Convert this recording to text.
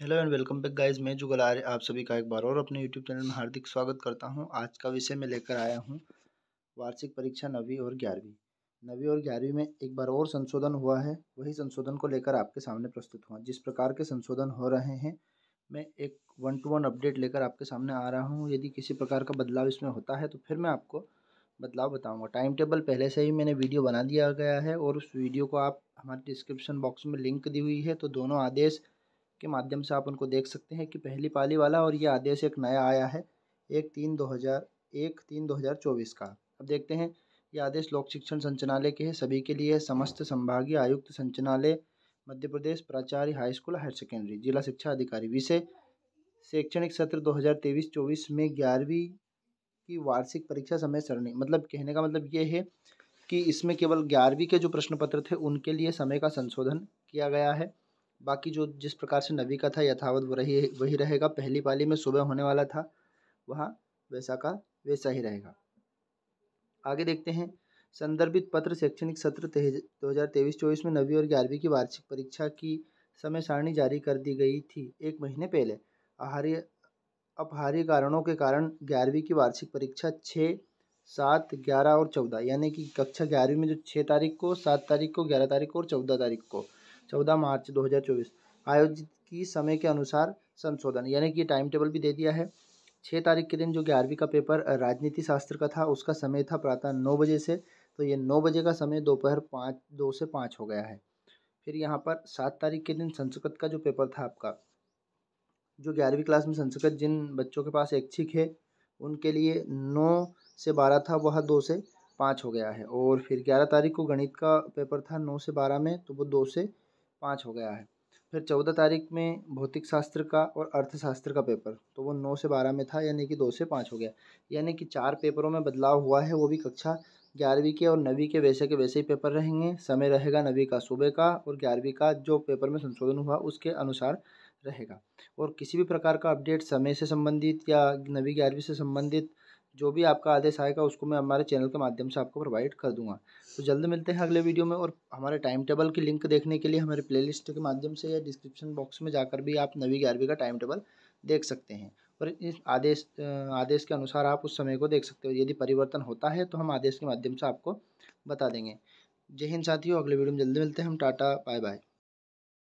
hello and welcome back guys मैं जुगल आर्य आप सभी का एक बार और अपने यूट्यूब चैनल में हार्दिक स्वागत करता हूं आज का विषय मैं लेकर आया हूं वार्षिक परीक्षा नवीं और ग्यारहवीं नवीं और ग्यारहवीं में एक बार और संशोधन हुआ है वही संशोधन को लेकर आपके सामने प्रस्तुत हुआ जिस प्रकार के संशोधन हो रहे हैं मैं एक वन टू वन अपडेट लेकर आपके सामने आ रहा हूँ यदि किसी प्रकार का बदलाव इसमें होता है तो फिर मैं आपको बदलाव बताऊँगा टाइम टेबल पहले से ही मैंने वीडियो बना दिया गया है और उस वीडियो को आप हमारे डिस्क्रिप्शन बॉक्स में लिंक दी हुई है तो दोनों आदेश के माध्यम से आप उनको देख सकते हैं कि पहली पाली वाला और ये आदेश एक नया आया है एक तीन दो हज़ार एक तीन दो हज़ार चौबीस का अब देखते हैं ये आदेश लोक शिक्षण संचनालय के हैं सभी के लिए समस्त संभागीय आयुक्त संचनालय मध्य प्रदेश प्राचार्य हाई स्कूल हायर सेकेंडरी जिला शिक्षा अधिकारी विषय शैक्षणिक सत्र दो हज़ार में ग्यारहवीं की वार्षिक परीक्षा समय सरणी मतलब कहने का मतलब ये है कि इसमें केवल ग्यारहवीं के जो प्रश्न पत्र थे उनके लिए समय का संशोधन किया गया है बाकी जो जिस प्रकार से नवी का था यथावत वही वही रहेगा पहली पाली में सुबह होने वाला था वहाँ वैसा का वैसा ही रहेगा आगे देखते हैं संदर्भित पत्र शैक्षणिक सत्र दो हज़ार तेईस चौबीस में नवीं और ग्यारहवीं की वार्षिक परीक्षा की समय सारणी जारी कर दी गई थी एक महीने पहले आहार्य अपहार्य कारणों के कारण ग्यारहवीं की वार्षिक परीक्षा छः सात ग्यारह और चौदह यानी कि कक्षा ग्यारहवीं में जो छः तारीख को सात तारीख को ग्यारह तारीख को और चौदह तारीख को चौदह मार्च 2024 आयोजित की समय के अनुसार संशोधन यानी कि टाइम टेबल भी दे दिया है छः तारीख के दिन जो ग्यारहवीं का पेपर राजनीति शास्त्र का था उसका समय था प्रातः नौ बजे से तो ये नौ बजे का समय दोपहर पाँच दो से पाँच हो गया है फिर यहाँ पर सात तारीख के दिन संस्कृत का जो पेपर था आपका जो ग्यारहवीं क्लास में संस्कृत जिन बच्चों के पास ऐच्छिक है उनके लिए नौ से बारह था वह दो से पाँच हो गया है और फिर ग्यारह तारीख को गणित का पेपर था नौ से बारह में तो वो दो से पाँच हो गया है फिर चौदह तारीख में भौतिक शास्त्र का और अर्थशास्त्र का पेपर तो वो नौ से बारह में था यानी कि दो से पाँच हो गया यानी कि चार पेपरों में बदलाव हुआ है वो भी कक्षा ग्यारहवीं के और नवीं के वैसे के वैसे ही पेपर रहेंगे समय रहेगा नवी का सुबह का और ग्यारहवीं का जो पेपर में संशोधन हुआ उसके अनुसार रहेगा और किसी भी प्रकार का अपडेट समय से संबंधित या नवी ग्यारहवीं से संबंधित जो भी आपका आदेश आएगा उसको मैं हमारे चैनल के माध्यम से आपको प्रोवाइड कर दूंगा तो जल्द मिलते हैं अगले वीडियो में और हमारे टाइम टेबल की लिंक देखने के लिए हमारे प्लेलिस्ट के माध्यम से या डिस्क्रिप्शन बॉक्स में जाकर भी आप नवी ग्यारहवीं का टाइम टेबल देख सकते हैं और इस आदेश आदेश के अनुसार आप उस समय को देख सकते हो यदि परिवर्तन होता है तो हम आदेश के माध्यम से आपको बता देंगे जय हिंद साथियों अगले वीडियो में जल्दी मिलते हैं हम टाटा बाय बाय